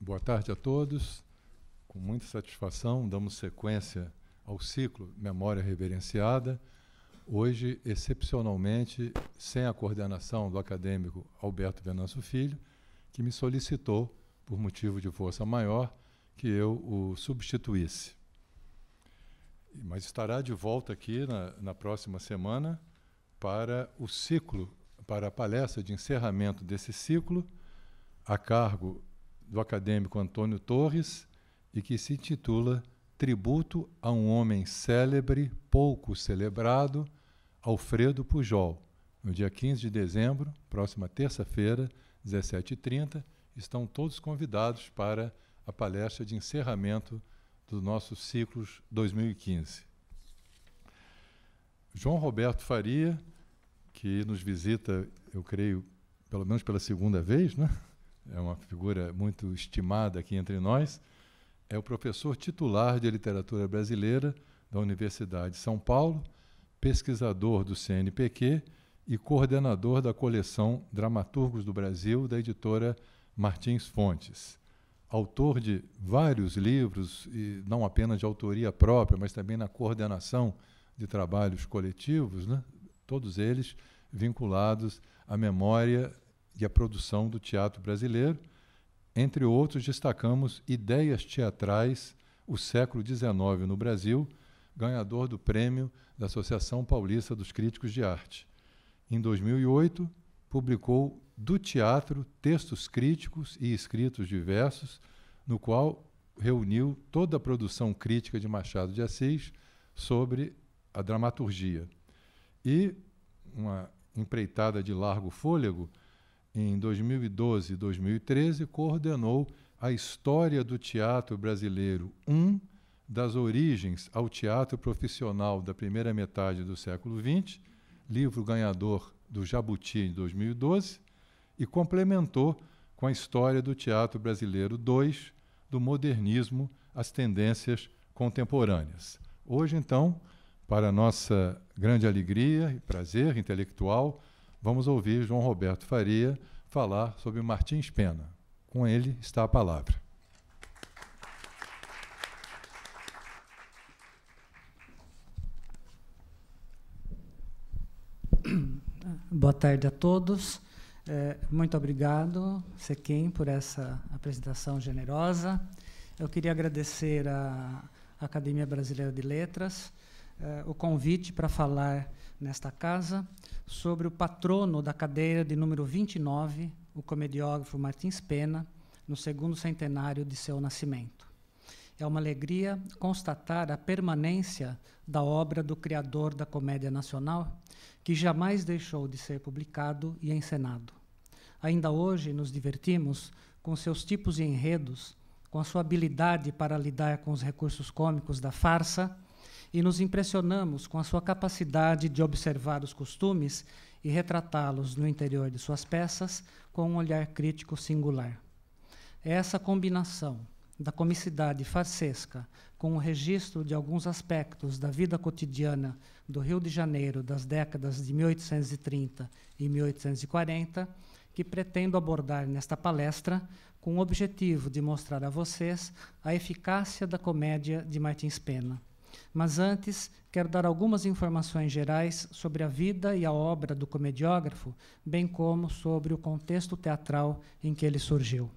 Boa tarde a todos. Com muita satisfação, damos sequência ao ciclo Memória Reverenciada. Hoje, excepcionalmente, sem a coordenação do acadêmico Alberto Venanço Filho, que me solicitou, por motivo de força maior, que eu o substituísse. Mas estará de volta aqui na, na próxima semana para o ciclo, para a palestra de encerramento desse ciclo, a cargo do acadêmico Antônio Torres, e que se intitula Tributo a um Homem Célebre, Pouco Celebrado, Alfredo Pujol. No dia 15 de dezembro, próxima terça-feira, 17h30, estão todos convidados para a palestra de encerramento dos nossos ciclos 2015. João Roberto Faria, que nos visita, eu creio, pelo menos pela segunda vez, né? é uma figura muito estimada aqui entre nós, é o professor titular de literatura brasileira da Universidade de São Paulo, pesquisador do CNPq e coordenador da coleção Dramaturgos do Brasil da editora Martins Fontes autor de vários livros, e não apenas de autoria própria, mas também na coordenação de trabalhos coletivos, né? todos eles vinculados à memória e à produção do teatro brasileiro. Entre outros, destacamos Ideias Teatrais, o século XIX no Brasil, ganhador do prêmio da Associação Paulista dos Críticos de Arte. Em 2008, publicou do teatro textos críticos e escritos diversos, no qual reuniu toda a produção crítica de Machado de Assis sobre a dramaturgia. E uma empreitada de largo fôlego, em 2012 e 2013, coordenou a História do Teatro Brasileiro I, das origens ao teatro profissional da primeira metade do século XX, livro ganhador do Jabuti em 2012, e complementou com a história do teatro brasileiro 2, do modernismo às tendências contemporâneas. Hoje, então, para nossa grande alegria e prazer intelectual, vamos ouvir João Roberto Faria falar sobre Martins Pena. Com ele está a palavra. Boa tarde a todos. É, muito obrigado, Sequim, por essa apresentação generosa. Eu queria agradecer à Academia Brasileira de Letras é, o convite para falar nesta casa sobre o patrono da cadeira de número 29, o comediógrafo Martins Pena, no segundo centenário de seu nascimento. É uma alegria constatar a permanência da obra do criador da comédia nacional, que jamais deixou de ser publicado e encenado. Ainda hoje nos divertimos com seus tipos e enredos, com a sua habilidade para lidar com os recursos cômicos da farsa e nos impressionamos com a sua capacidade de observar os costumes e retratá-los no interior de suas peças com um olhar crítico singular. É essa combinação da comicidade farsesca com o registro de alguns aspectos da vida cotidiana do Rio de Janeiro das décadas de 1830 e 1840 que pretendo abordar nesta palestra com o objetivo de mostrar a vocês a eficácia da comédia de Martins Pena. Mas antes, quero dar algumas informações gerais sobre a vida e a obra do comediógrafo, bem como sobre o contexto teatral em que ele surgiu.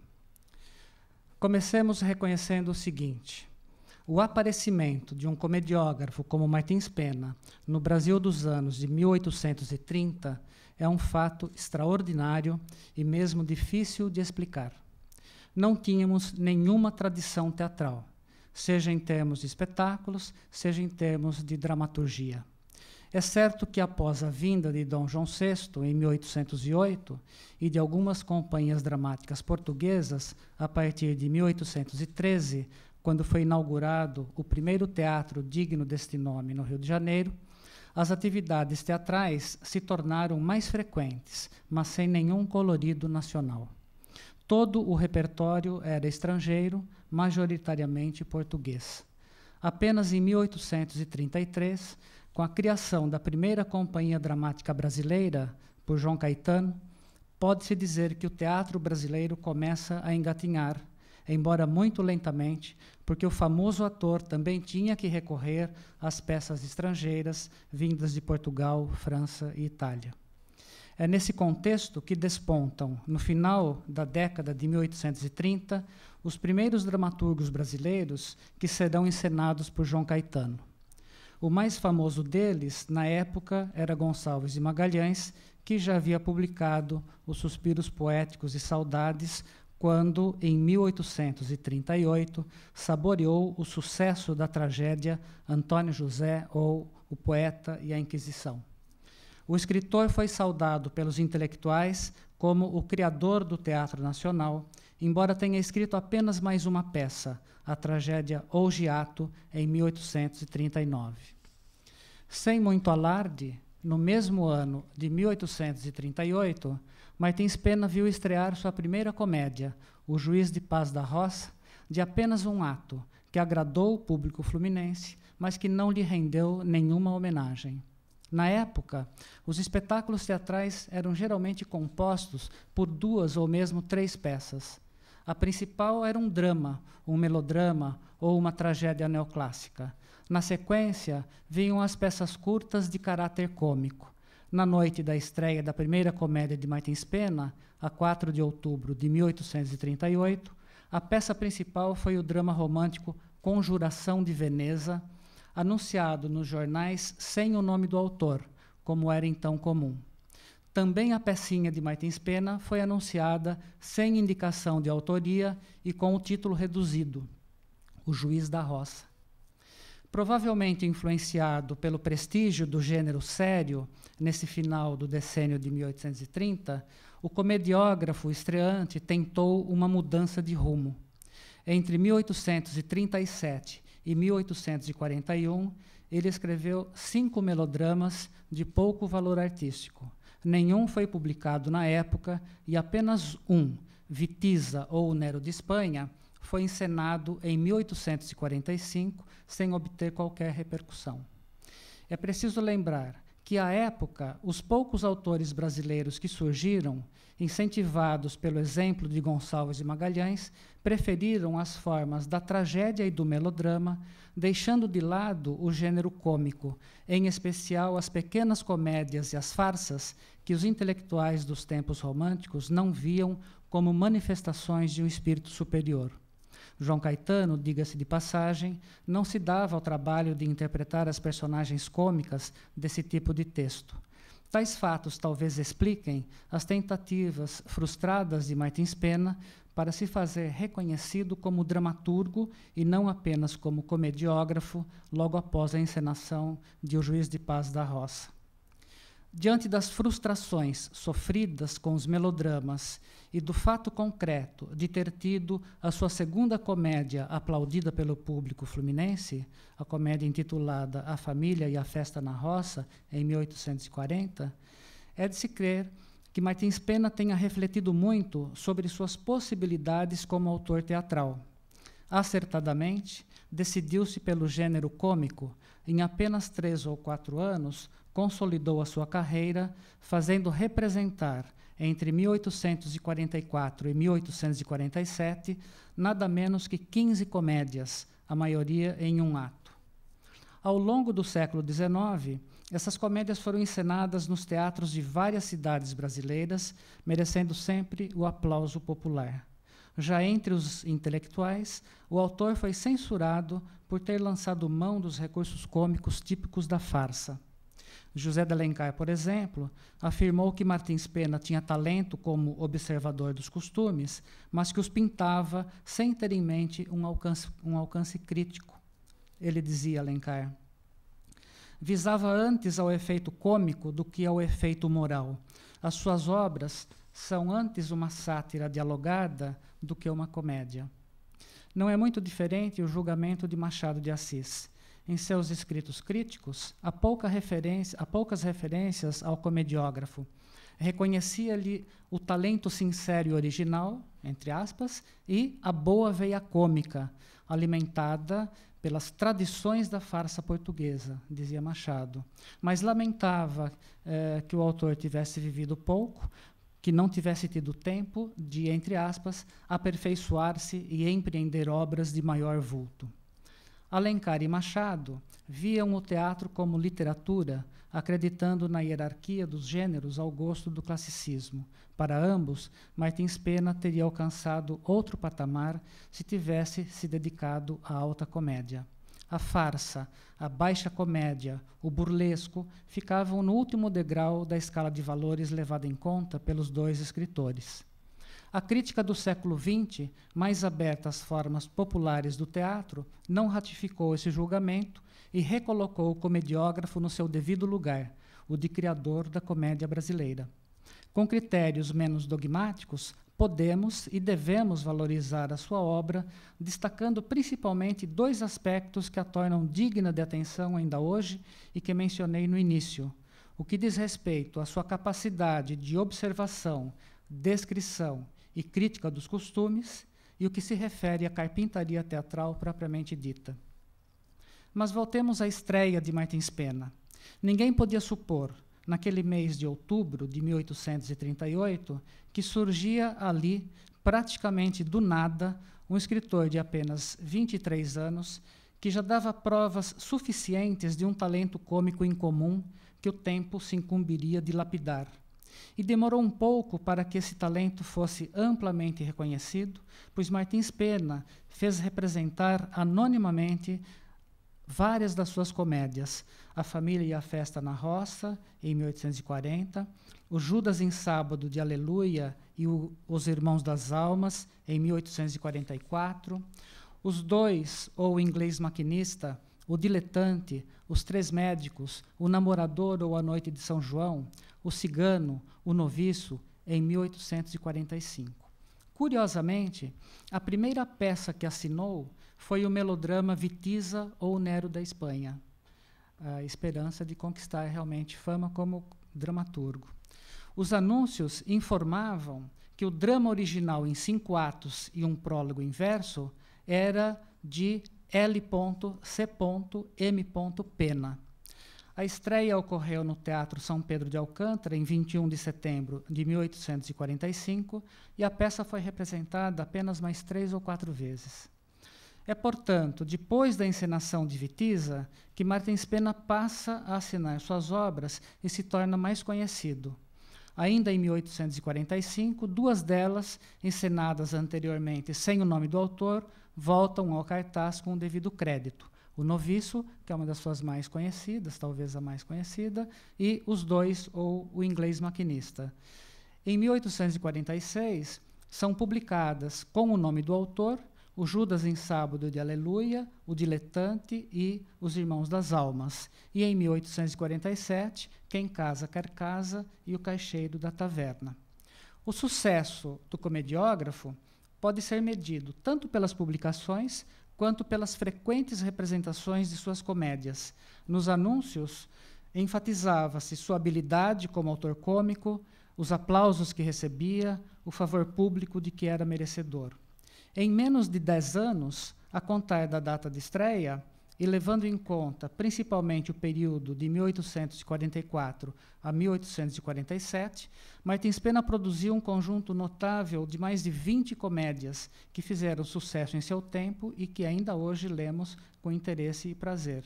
Comecemos reconhecendo o seguinte: o aparecimento de um comediógrafo como Martins Pena no Brasil dos anos de 1830 é um fato extraordinário e mesmo difícil de explicar. Não tínhamos nenhuma tradição teatral, seja em termos de espetáculos, seja em termos de dramaturgia. É certo que após a vinda de Dom João VI, em 1808, e de algumas companhias dramáticas portuguesas, a partir de 1813, quando foi inaugurado o primeiro teatro digno deste nome no Rio de Janeiro, as atividades teatrais se tornaram mais frequentes, mas sem nenhum colorido nacional. Todo o repertório era estrangeiro, majoritariamente português. Apenas em 1833, com a criação da primeira companhia dramática brasileira, por João Caetano, pode-se dizer que o teatro brasileiro começa a engatinhar embora muito lentamente, porque o famoso ator também tinha que recorrer às peças estrangeiras vindas de Portugal, França e Itália. É nesse contexto que despontam, no final da década de 1830, os primeiros dramaturgos brasileiros que serão encenados por João Caetano. O mais famoso deles, na época, era Gonçalves de Magalhães, que já havia publicado Os Suspiros Poéticos e Saudades, quando, em 1838, saboreou o sucesso da tragédia Antônio José ou O Poeta e a Inquisição. O escritor foi saudado pelos intelectuais como o criador do Teatro Nacional, embora tenha escrito apenas mais uma peça, a tragédia Ogiato, em 1839. Sem muito alarde, no mesmo ano de 1838, Martins Pena viu estrear sua primeira comédia, O Juiz de Paz da Roça, de apenas um ato, que agradou o público fluminense, mas que não lhe rendeu nenhuma homenagem. Na época, os espetáculos teatrais eram geralmente compostos por duas ou mesmo três peças. A principal era um drama, um melodrama ou uma tragédia neoclássica. Na sequência, vinham as peças curtas de caráter cômico. Na noite da estreia da primeira comédia de Martins Pena, a 4 de outubro de 1838, a peça principal foi o drama romântico Conjuração de Veneza, anunciado nos jornais sem o nome do autor, como era então comum. Também a pecinha de Martins Pena foi anunciada sem indicação de autoria e com o título reduzido: O Juiz da Roça provavelmente influenciado pelo prestígio do gênero sério, nesse final do decênio de 1830, o comediógrafo estreante tentou uma mudança de rumo. Entre 1837 e 1841, ele escreveu cinco melodramas de pouco valor artístico. Nenhum foi publicado na época e apenas um, Vitiza ou Nero de Espanha, foi encenado em 1845 sem obter qualquer repercussão. É preciso lembrar que, à época, os poucos autores brasileiros que surgiram, incentivados pelo exemplo de Gonçalves e Magalhães, preferiram as formas da tragédia e do melodrama, deixando de lado o gênero cômico, em especial as pequenas comédias e as farsas que os intelectuais dos tempos românticos não viam como manifestações de um espírito superior. João Caetano, diga-se de passagem, não se dava ao trabalho de interpretar as personagens cômicas desse tipo de texto. Tais fatos talvez expliquem as tentativas frustradas de Martins Pena para se fazer reconhecido como dramaturgo e não apenas como comediógrafo logo após a encenação de O Juiz de Paz da Roça. Diante das frustrações sofridas com os melodramas e do fato concreto de ter tido a sua segunda comédia aplaudida pelo público fluminense, a comédia intitulada A Família e a Festa na Roça, em 1840, é de se crer que Martins Pena tenha refletido muito sobre suas possibilidades como autor teatral acertadamente, decidiu-se pelo gênero cômico. Em apenas três ou quatro anos, consolidou a sua carreira, fazendo representar, entre 1844 e 1847, nada menos que 15 comédias, a maioria em um ato. Ao longo do século XIX, essas comédias foram encenadas nos teatros de várias cidades brasileiras, merecendo sempre o aplauso popular. Já entre os intelectuais, o autor foi censurado por ter lançado mão dos recursos cômicos típicos da farsa. José de Alencar, por exemplo, afirmou que Martins Pena tinha talento como observador dos costumes, mas que os pintava sem ter em mente um alcance, um alcance crítico. Ele dizia, Alencar, visava antes ao efeito cômico do que ao efeito moral. As suas obras são antes uma sátira dialogada do que uma comédia. Não é muito diferente o julgamento de Machado de Assis. Em seus escritos críticos, há, pouca referência, há poucas referências ao comediógrafo. Reconhecia-lhe o talento sincero e original, entre aspas, e a boa veia cômica, alimentada pelas tradições da farsa portuguesa, dizia Machado. Mas lamentava eh, que o autor tivesse vivido pouco, que não tivesse tido tempo de, entre aspas, aperfeiçoar-se e empreender obras de maior vulto. Alencar e Machado viam o teatro como literatura, acreditando na hierarquia dos gêneros ao gosto do classicismo. Para ambos, Martins Pena teria alcançado outro patamar se tivesse se dedicado à alta comédia a farsa, a baixa comédia, o burlesco ficavam no último degrau da escala de valores levada em conta pelos dois escritores. A crítica do século XX, mais aberta às formas populares do teatro, não ratificou esse julgamento e recolocou o comediógrafo no seu devido lugar, o de criador da comédia brasileira. Com critérios menos dogmáticos, podemos e devemos valorizar a sua obra, destacando principalmente dois aspectos que a tornam digna de atenção ainda hoje e que mencionei no início. O que diz respeito à sua capacidade de observação, descrição e crítica dos costumes, e o que se refere à carpintaria teatral propriamente dita. Mas voltemos à estreia de Martins Pena. Ninguém podia supor naquele mês de outubro de 1838, que surgia ali, praticamente do nada, um escritor de apenas 23 anos que já dava provas suficientes de um talento cômico incomum que o tempo se incumbiria de lapidar. E demorou um pouco para que esse talento fosse amplamente reconhecido, pois Martins Pena fez representar anonimamente várias das suas comédias. A Família e a Festa na Roça, em 1840, O Judas em Sábado de Aleluia e o, Os Irmãos das Almas, em 1844, Os Dois, ou Inglês Maquinista, O Diletante, Os Três Médicos, O Namorador ou A Noite de São João, O Cigano, O Noviço, em 1845. Curiosamente, a primeira peça que assinou foi o melodrama Vitiza ou Nero da Espanha, a esperança de conquistar realmente fama como dramaturgo. Os anúncios informavam que o drama original em cinco atos e um prólogo em verso era de L.C.M. Pena. A estreia ocorreu no Teatro São Pedro de Alcântara em 21 de setembro de 1845 e a peça foi representada apenas mais três ou quatro vezes. É, portanto, depois da encenação de Vitiza que Martins Pena passa a assinar suas obras e se torna mais conhecido. Ainda em 1845, duas delas, encenadas anteriormente sem o nome do autor, voltam ao cartaz com o devido crédito. O Noviço, que é uma das suas mais conhecidas, talvez a mais conhecida, e Os Dois, ou O Inglês Maquinista. Em 1846, são publicadas com o nome do autor o Judas em Sábado de Aleluia, o Diletante e os Irmãos das Almas. E em 1847, Quem Casa Quer Casa e o Caixeiro da Taverna. O sucesso do comediógrafo pode ser medido tanto pelas publicações quanto pelas frequentes representações de suas comédias. Nos anúncios, enfatizava-se sua habilidade como autor cômico, os aplausos que recebia, o favor público de que era merecedor. Em menos de 10 anos, a contar da data de estreia, e levando em conta principalmente o período de 1844 a 1847, Martins Pena produziu um conjunto notável de mais de 20 comédias que fizeram sucesso em seu tempo e que ainda hoje lemos com interesse e prazer.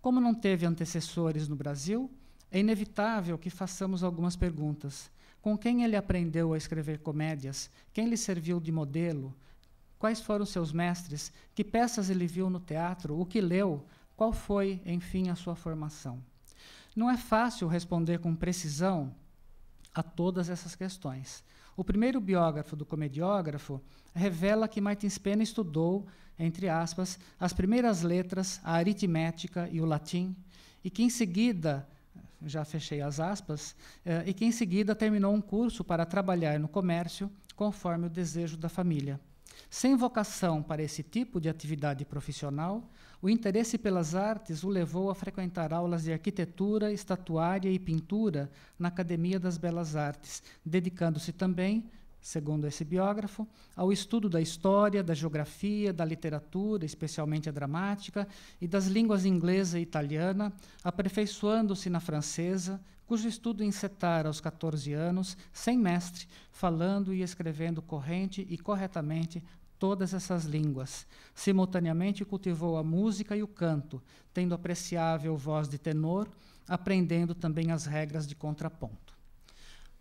Como não teve antecessores no Brasil, é inevitável que façamos algumas perguntas. Com quem ele aprendeu a escrever comédias? Quem lhe serviu de modelo? Quais foram seus mestres? Que peças ele viu no teatro? O que leu? Qual foi, enfim, a sua formação? Não é fácil responder com precisão a todas essas questões. O primeiro biógrafo do comediógrafo revela que Martins Pena estudou, entre aspas, as primeiras letras, a aritmética e o latim, e que em seguida, já fechei as aspas, eh, e que em seguida terminou um curso para trabalhar no comércio, conforme o desejo da família. Sem vocação para esse tipo de atividade profissional, o interesse pelas artes o levou a frequentar aulas de arquitetura, estatuária e pintura na Academia das Belas Artes, dedicando-se também, segundo esse biógrafo, ao estudo da história, da geografia, da literatura, especialmente a dramática, e das línguas inglesa e italiana, aperfeiçoando-se na francesa, cujo estudo encetara aos 14 anos, sem mestre, falando e escrevendo corrente e corretamente todas essas línguas. Simultaneamente cultivou a música e o canto, tendo apreciável voz de tenor, aprendendo também as regras de contraponto.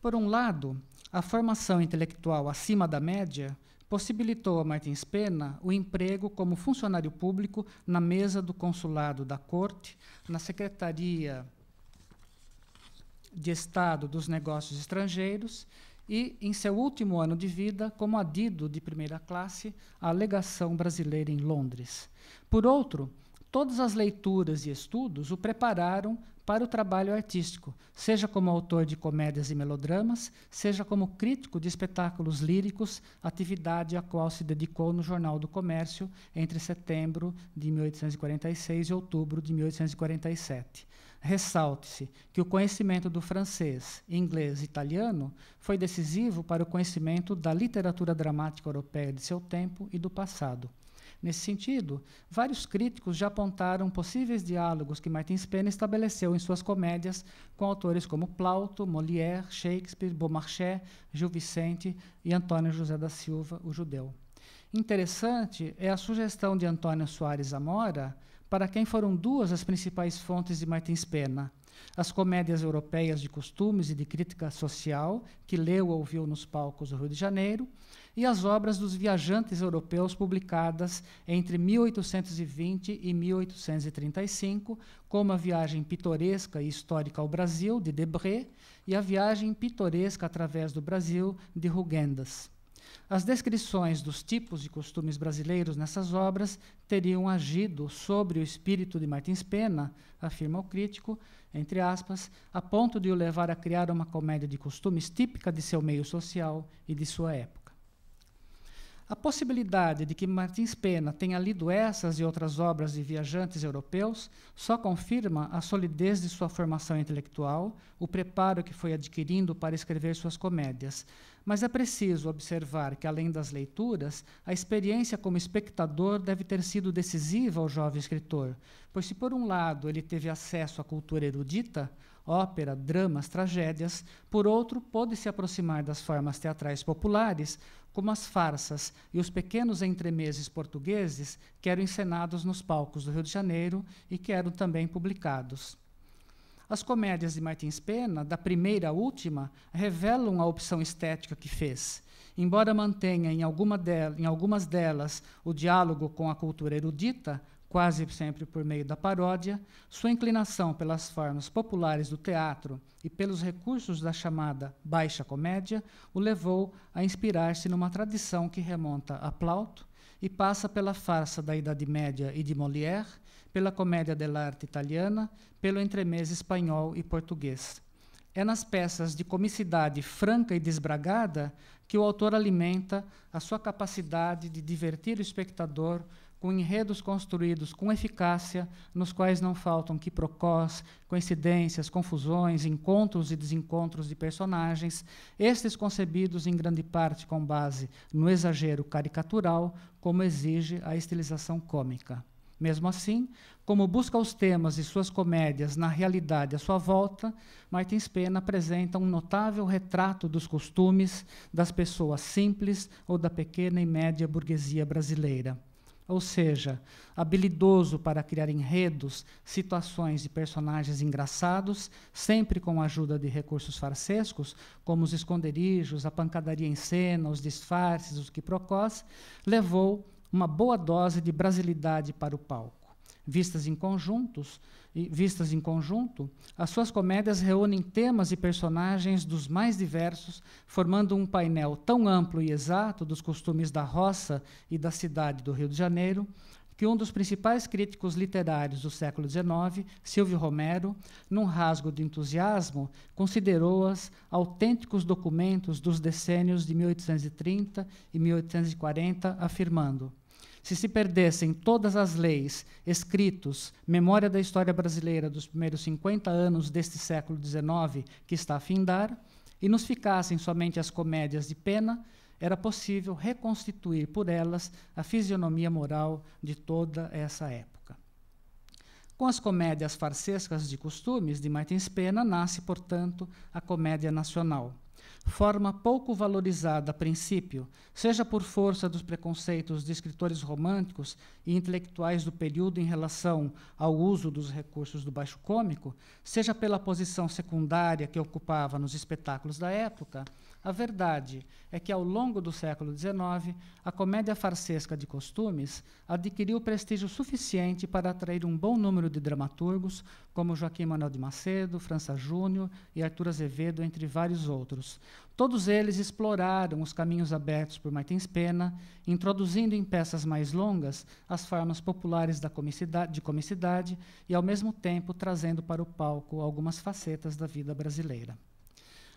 Por um lado, a formação intelectual acima da média possibilitou a Martins Pena o emprego como funcionário público na mesa do consulado da corte, na secretaria de Estado dos Negócios Estrangeiros e, em seu último ano de vida, como adido de primeira classe à legação brasileira em Londres. Por outro, todas as leituras e estudos o prepararam para o trabalho artístico, seja como autor de comédias e melodramas, seja como crítico de espetáculos líricos, atividade a qual se dedicou no Jornal do Comércio entre setembro de 1846 e outubro de 1847. Ressalte-se que o conhecimento do francês, inglês e italiano foi decisivo para o conhecimento da literatura dramática europeia de seu tempo e do passado. Nesse sentido, vários críticos já apontaram possíveis diálogos que Martins Pena estabeleceu em suas comédias com autores como Plauto, Molière, Shakespeare, Beaumarchais, Gil Vicente e Antônio José da Silva, o judeu. Interessante é a sugestão de Antônio Soares Amora para quem foram duas as principais fontes de Martins Pena: as comédias europeias de costumes e de crítica social, que leu ou ouviu nos palcos do Rio de Janeiro, e as obras dos viajantes europeus publicadas entre 1820 e 1835, como a Viagem Pitoresca e Histórica ao Brasil, de Debré, e a Viagem Pitoresca através do Brasil, de Rugendas. As descrições dos tipos de costumes brasileiros nessas obras teriam agido sobre o espírito de Martins Pena, afirma o crítico, entre aspas, a ponto de o levar a criar uma comédia de costumes típica de seu meio social e de sua época. A possibilidade de que Martins Pena tenha lido essas e outras obras de viajantes europeus só confirma a solidez de sua formação intelectual, o preparo que foi adquirindo para escrever suas comédias. Mas é preciso observar que, além das leituras, a experiência como espectador deve ter sido decisiva ao jovem escritor, pois, se por um lado ele teve acesso à cultura erudita, ópera, dramas, tragédias, por outro, pôde se aproximar das formas teatrais populares, como as farsas e os pequenos entremeses portugueses que eram encenados nos palcos do Rio de Janeiro e que eram também publicados. As comédias de Martins Pena, da primeira à última, revelam a opção estética que fez. Embora mantenha em, alguma em algumas delas o diálogo com a cultura erudita, quase sempre por meio da paródia, sua inclinação pelas formas populares do teatro e pelos recursos da chamada baixa comédia o levou a inspirar-se numa tradição que remonta a Plauto e passa pela farsa da Idade Média e de Molière, pela comédia dell'arte italiana, pelo entremês espanhol e português. É nas peças de comicidade franca e desbragada que o autor alimenta a sua capacidade de divertir o espectador com enredos construídos com eficácia, nos quais não faltam quiprocós, coincidências, confusões, encontros e desencontros de personagens, estes concebidos em grande parte com base no exagero caricatural, como exige a estilização cômica. Mesmo assim, como busca os temas e suas comédias na realidade à sua volta, Martins Pena apresenta um notável retrato dos costumes das pessoas simples ou da pequena e média burguesia brasileira ou seja, habilidoso para criar enredos, situações e personagens engraçados, sempre com a ajuda de recursos farsescos, como os esconderijos, a pancadaria em cena, os disfarces, os procós, levou uma boa dose de brasilidade para o palco vistas em conjuntos, vistas em conjunto, as suas comédias reúnem temas e personagens dos mais diversos, formando um painel tão amplo e exato dos costumes da roça e da cidade do Rio de Janeiro, que um dos principais críticos literários do século XIX, Silvio Romero, num rasgo de entusiasmo, considerou-as autênticos documentos dos decênios de 1830 e 1840, afirmando: se se perdessem todas as leis, escritos, memória da história brasileira dos primeiros 50 anos deste século XIX, que está a findar, e nos ficassem somente as comédias de pena, era possível reconstituir por elas a fisionomia moral de toda essa época. Com as comédias farsescas de costumes de Martins Pena, nasce, portanto, a comédia nacional forma pouco valorizada a princípio, seja por força dos preconceitos de escritores românticos e intelectuais do período em relação ao uso dos recursos do baixo cômico, seja pela posição secundária que ocupava nos espetáculos da época, a verdade é que, ao longo do século XIX, a comédia farsesca de costumes adquiriu prestígio suficiente para atrair um bom número de dramaturgos, como Joaquim Manuel de Macedo, França Júnior e Artur Azevedo, entre vários outros. Todos eles exploraram os caminhos abertos por Martins Pena, introduzindo em peças mais longas as formas populares comicidade, de comicidade e, ao mesmo tempo, trazendo para o palco algumas facetas da vida brasileira.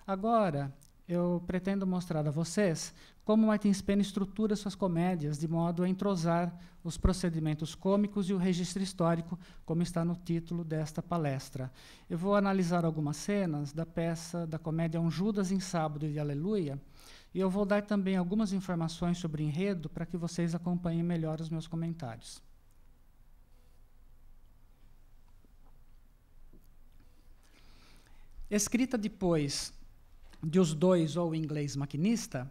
Agora, eu pretendo mostrar a vocês como Martin Spen estrutura suas comédias de modo a entrosar os procedimentos cômicos e o registro histórico, como está no título desta palestra. Eu vou analisar algumas cenas da peça da comédia Um Judas em Sábado e Aleluia, e eu vou dar também algumas informações sobre enredo para que vocês acompanhem melhor os meus comentários. Escrita depois de Os Dois ou o Inglês Maquinista,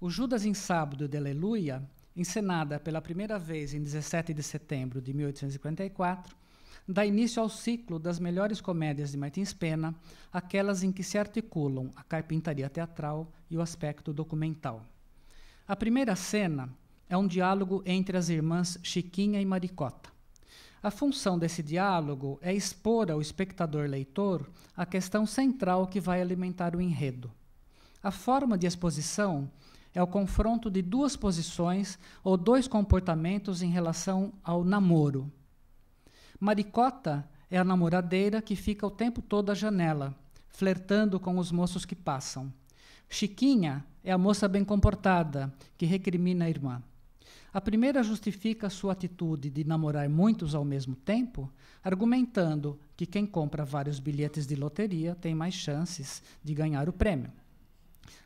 o Judas em Sábado de Aleluia, encenada pela primeira vez em 17 de setembro de 1854, dá início ao ciclo das melhores comédias de Martins Pena, aquelas em que se articulam a carpintaria teatral e o aspecto documental. A primeira cena é um diálogo entre as irmãs Chiquinha e Maricota. A função desse diálogo é expor ao espectador-leitor a questão central que vai alimentar o enredo. A forma de exposição é o confronto de duas posições ou dois comportamentos em relação ao namoro. Maricota é a namoradeira que fica o tempo todo à janela, flertando com os moços que passam. Chiquinha é a moça bem comportada, que recrimina a irmã. A primeira justifica sua atitude de namorar muitos ao mesmo tempo, argumentando que quem compra vários bilhetes de loteria tem mais chances de ganhar o prêmio.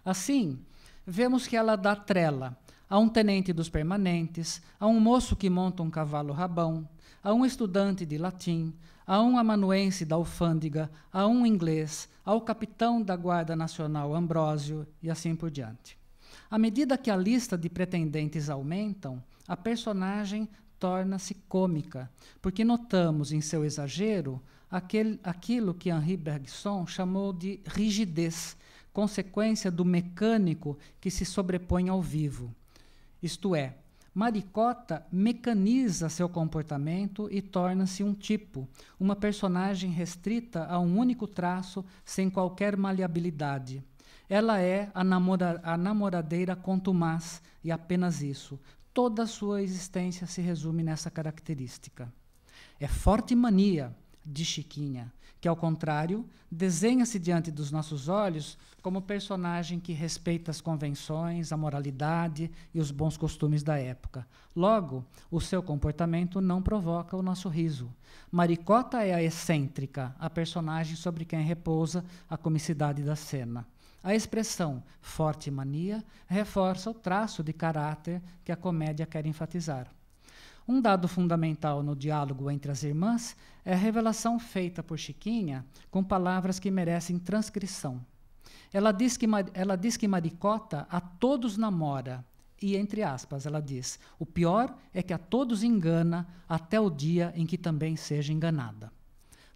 Assim, vemos que ela dá trela a um tenente dos permanentes, a um moço que monta um cavalo rabão, a um estudante de latim, a um amanuense da alfândega, a um inglês, ao capitão da Guarda Nacional Ambrósio e assim por diante. À medida que a lista de pretendentes aumentam, a personagem torna-se cômica, porque notamos em seu exagero aquele, aquilo que Henri Bergson chamou de rigidez, consequência do mecânico que se sobrepõe ao vivo. Isto é, Maricota mecaniza seu comportamento e torna-se um tipo, uma personagem restrita a um único traço sem qualquer maleabilidade. Ela é a, namora, a namoradeira contumaz e apenas isso. Toda a sua existência se resume nessa característica. É forte mania de Chiquinha, que, ao contrário, desenha-se diante dos nossos olhos como personagem que respeita as convenções, a moralidade e os bons costumes da época. Logo, o seu comportamento não provoca o nosso riso. Maricota é a excêntrica, a personagem sobre quem repousa a comicidade da cena. A expressão forte mania reforça o traço de caráter que a comédia quer enfatizar. Um dado fundamental no diálogo entre as irmãs é a revelação feita por Chiquinha com palavras que merecem transcrição. Ela diz que, ela diz que Maricota a todos namora, e entre aspas, ela diz: o pior é que a todos engana até o dia em que também seja enganada.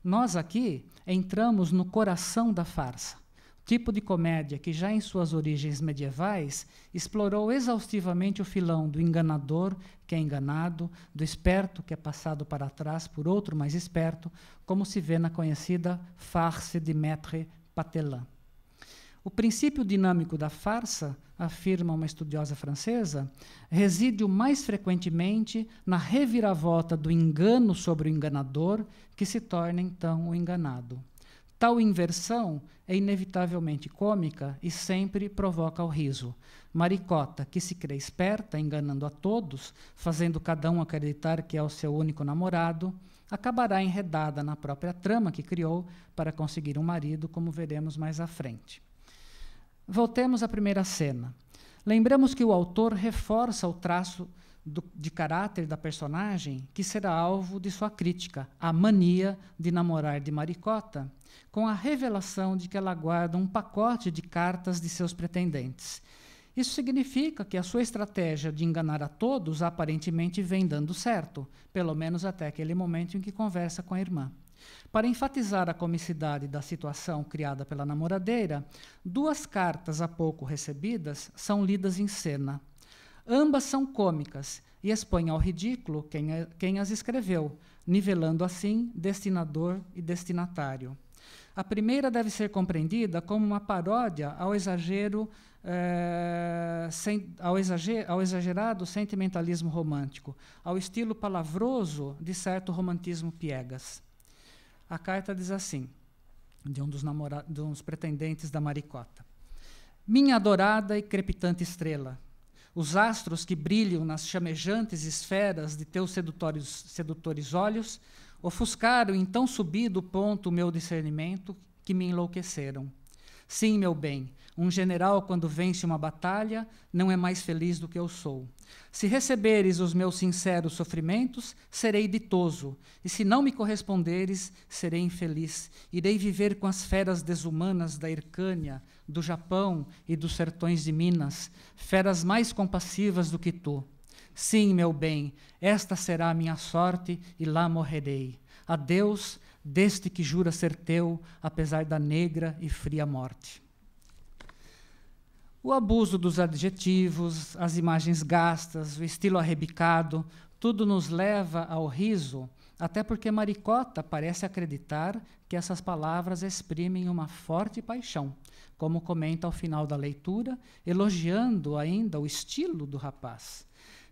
Nós aqui entramos no coração da farsa tipo de comédia que já em suas origens medievais explorou exaustivamente o filão do enganador que é enganado, do esperto que é passado para trás por outro mais esperto, como se vê na conhecida farce de Maître Patelin. O princípio dinâmico da farsa, afirma uma estudiosa francesa, reside o mais frequentemente na reviravolta do engano sobre o enganador, que se torna então o enganado. Tal inversão é inevitavelmente cômica e sempre provoca o riso. Maricota, que se crê esperta, enganando a todos, fazendo cada um acreditar que é o seu único namorado, acabará enredada na própria trama que criou para conseguir um marido, como veremos mais à frente. Voltemos à primeira cena. Lembramos que o autor reforça o traço do, de caráter da personagem que será alvo de sua crítica, a mania de namorar de maricota, com a revelação de que ela guarda um pacote de cartas de seus pretendentes. Isso significa que a sua estratégia de enganar a todos aparentemente vem dando certo, pelo menos até aquele momento em que conversa com a irmã. Para enfatizar a comicidade da situação criada pela namoradeira, duas cartas há pouco recebidas são lidas em cena. Ambas são cômicas e expõem ao ridículo quem, quem as escreveu, nivelando assim destinador e destinatário. A primeira deve ser compreendida como uma paródia ao exagero, eh, sem, ao, exager, ao exagerado sentimentalismo romântico, ao estilo palavroso de certo romantismo piegas. A carta diz assim, de um dos, namora, dos pretendentes da Maricota: Minha adorada e crepitante estrela, os astros que brilham nas chamejantes esferas de teus sedutores, sedutores olhos, ofuscaram então subido ponto o meu discernimento, que me enlouqueceram. Sim, meu bem, um general, quando vence uma batalha, não é mais feliz do que eu sou. Se receberes os meus sinceros sofrimentos, serei ditoso, e se não me corresponderes, serei infeliz. Irei viver com as feras desumanas da Hircânia, do Japão e dos sertões de Minas, feras mais compassivas do que tu. Sim, meu bem, esta será a minha sorte e lá morrerei. Adeus, deste que jura ser teu, apesar da negra e fria morte. O abuso dos adjetivos, as imagens gastas, o estilo arrebicado, tudo nos leva ao riso, até porque Maricota parece acreditar que essas palavras exprimem uma forte paixão, como comenta ao final da leitura, elogiando ainda o estilo do rapaz.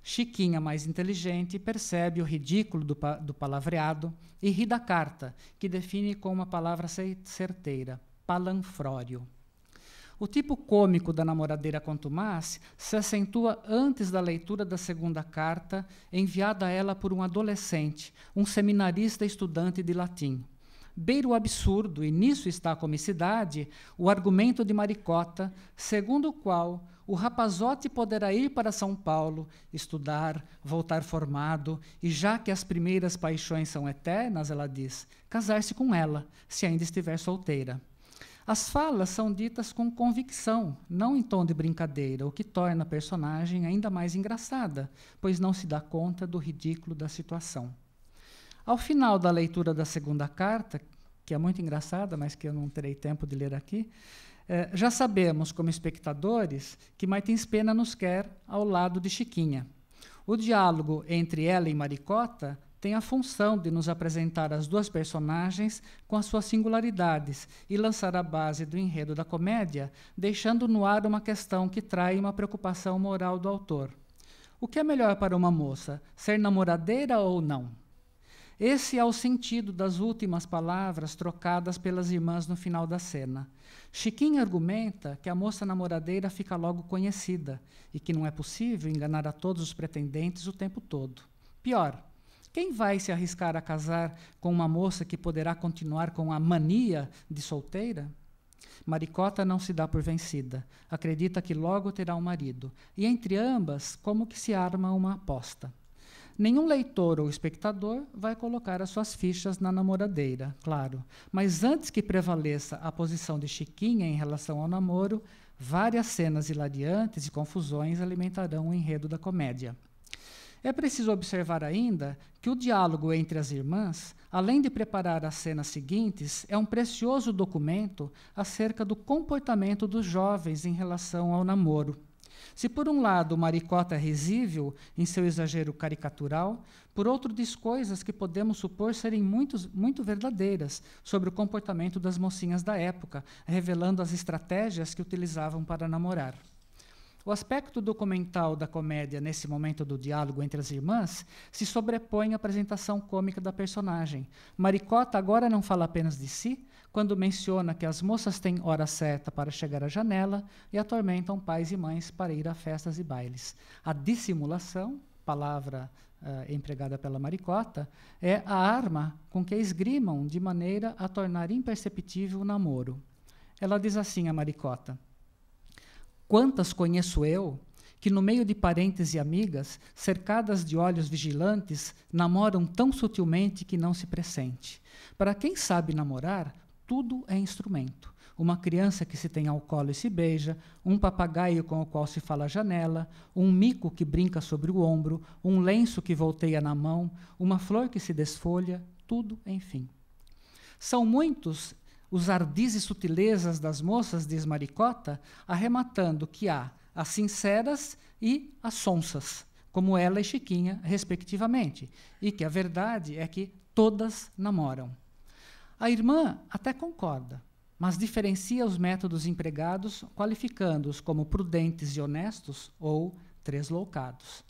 Chiquinha, mais inteligente, percebe o ridículo do, pa do palavreado e ri da carta, que define com uma palavra certeira: palanfrório. O tipo cômico da namoradeira contumaz se acentua antes da leitura da segunda carta enviada a ela por um adolescente, um seminarista estudante de latim. Beira o absurdo, e nisso está a comicidade, o argumento de Maricota, segundo o qual o rapazote poderá ir para São Paulo, estudar, voltar formado, e já que as primeiras paixões são eternas, ela diz, casar-se com ela, se ainda estiver solteira. As falas são ditas com convicção, não em tom de brincadeira, o que torna a personagem ainda mais engraçada, pois não se dá conta do ridículo da situação. Ao final da leitura da segunda carta, que é muito engraçada, mas que eu não terei tempo de ler aqui, eh, já sabemos, como espectadores, que Martins Pena nos quer ao lado de Chiquinha. O diálogo entre ela e Maricota tem a função de nos apresentar as duas personagens com as suas singularidades e lançar a base do enredo da comédia, deixando no ar uma questão que trai uma preocupação moral do autor. O que é melhor para uma moça, ser namoradeira ou não? Esse é o sentido das últimas palavras trocadas pelas irmãs no final da cena. Chiquinha argumenta que a moça namoradeira fica logo conhecida e que não é possível enganar a todos os pretendentes o tempo todo. Pior, quem vai se arriscar a casar com uma moça que poderá continuar com a mania de solteira? Maricota não se dá por vencida. Acredita que logo terá um marido. E entre ambas, como que se arma uma aposta. Nenhum leitor ou espectador vai colocar as suas fichas na namoradeira, claro. Mas antes que prevaleça a posição de Chiquinha em relação ao namoro, várias cenas hilariantes e confusões alimentarão o enredo da comédia. É preciso observar ainda que o diálogo entre as irmãs, além de preparar as cenas seguintes, é um precioso documento acerca do comportamento dos jovens em relação ao namoro. Se por um lado Maricota é risível em seu exagero caricatural, por outro diz coisas que podemos supor serem muito verdadeiras sobre o comportamento das mocinhas da época, revelando as estratégias que utilizavam para namorar. O aspecto documental da comédia nesse momento do diálogo entre as irmãs se sobrepõe à apresentação cômica da personagem. Maricota agora não fala apenas de si, quando menciona que as moças têm hora certa para chegar à janela e atormentam pais e mães para ir a festas e bailes. A dissimulação, palavra uh, empregada pela Maricota, é a arma com que esgrimam de maneira a tornar imperceptível o namoro. Ela diz assim a Maricota. Quantas conheço eu que, no meio de parentes e amigas, cercadas de olhos vigilantes, namoram tão sutilmente que não se pressente? Para quem sabe namorar, tudo é instrumento. Uma criança que se tem ao colo e se beija, um papagaio com o qual se fala à janela, um mico que brinca sobre o ombro, um lenço que volteia na mão, uma flor que se desfolha, tudo, enfim. São muitos os ardis e sutilezas das moças, diz Maricota, arrematando que há as sinceras e as sonsas, como ela e Chiquinha, respectivamente, e que a verdade é que todas namoram. A irmã até concorda, mas diferencia os métodos empregados, qualificando-os como prudentes e honestos ou tresloucados.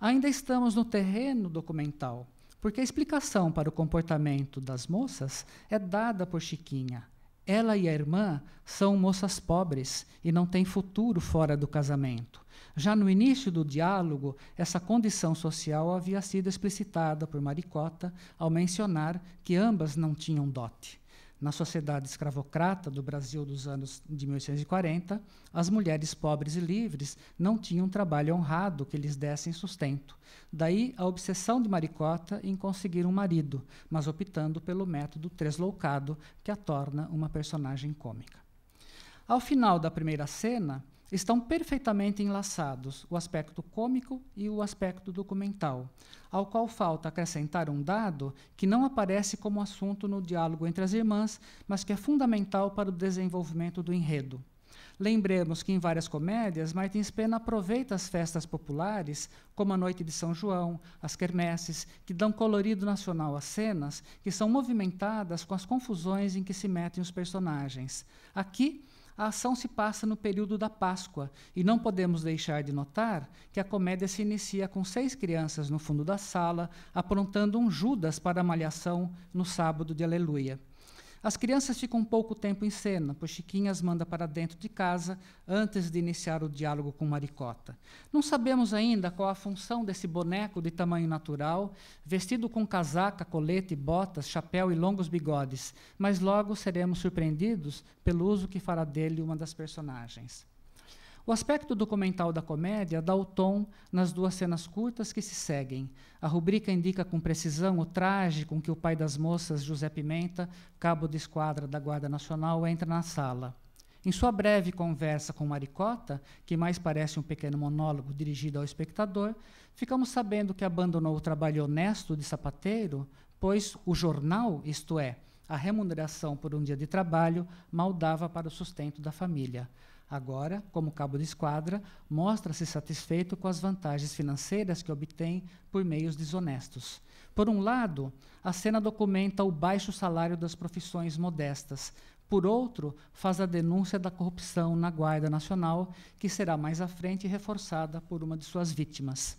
Ainda estamos no terreno documental porque a explicação para o comportamento das moças é dada por Chiquinha. Ela e a irmã são moças pobres e não têm futuro fora do casamento. Já no início do diálogo, essa condição social havia sido explicitada por Maricota ao mencionar que ambas não tinham dote na sociedade escravocrata do Brasil dos anos de 1840, as mulheres pobres e livres não tinham trabalho honrado que lhes dessem sustento. Daí a obsessão de Maricota em conseguir um marido, mas optando pelo método tresloucado, que a torna uma personagem cômica. Ao final da primeira cena, estão perfeitamente enlaçados o aspecto cômico e o aspecto documental, ao qual falta acrescentar um dado que não aparece como assunto no diálogo entre as irmãs, mas que é fundamental para o desenvolvimento do enredo. Lembremos que em várias comédias, Martins Pena aproveita as festas populares, como a Noite de São João, as quermesses, que dão colorido nacional às cenas, que são movimentadas com as confusões em que se metem os personagens. Aqui, a ação se passa no período da Páscoa e não podemos deixar de notar que a comédia se inicia com seis crianças no fundo da sala aprontando um Judas para a malhação no sábado de Aleluia. As crianças ficam pouco tempo em cena, pois Chiquinha as manda para dentro de casa antes de iniciar o diálogo com Maricota. Não sabemos ainda qual a função desse boneco de tamanho natural, vestido com casaca, colete, botas, chapéu e longos bigodes, mas logo seremos surpreendidos pelo uso que fará dele uma das personagens. O aspecto documental da comédia dá o tom nas duas cenas curtas que se seguem. A rubrica indica com precisão o traje com que o pai das moças, José Pimenta, cabo de esquadra da Guarda Nacional, entra na sala. Em sua breve conversa com Maricota, que mais parece um pequeno monólogo dirigido ao espectador, ficamos sabendo que abandonou o trabalho honesto de sapateiro, pois o jornal, isto é, a remuneração por um dia de trabalho, mal dava para o sustento da família. Agora, como cabo de esquadra, mostra-se satisfeito com as vantagens financeiras que obtém por meios desonestos. Por um lado, a cena documenta o baixo salário das profissões modestas. Por outro, faz a denúncia da corrupção na Guarda Nacional, que será mais à frente reforçada por uma de suas vítimas.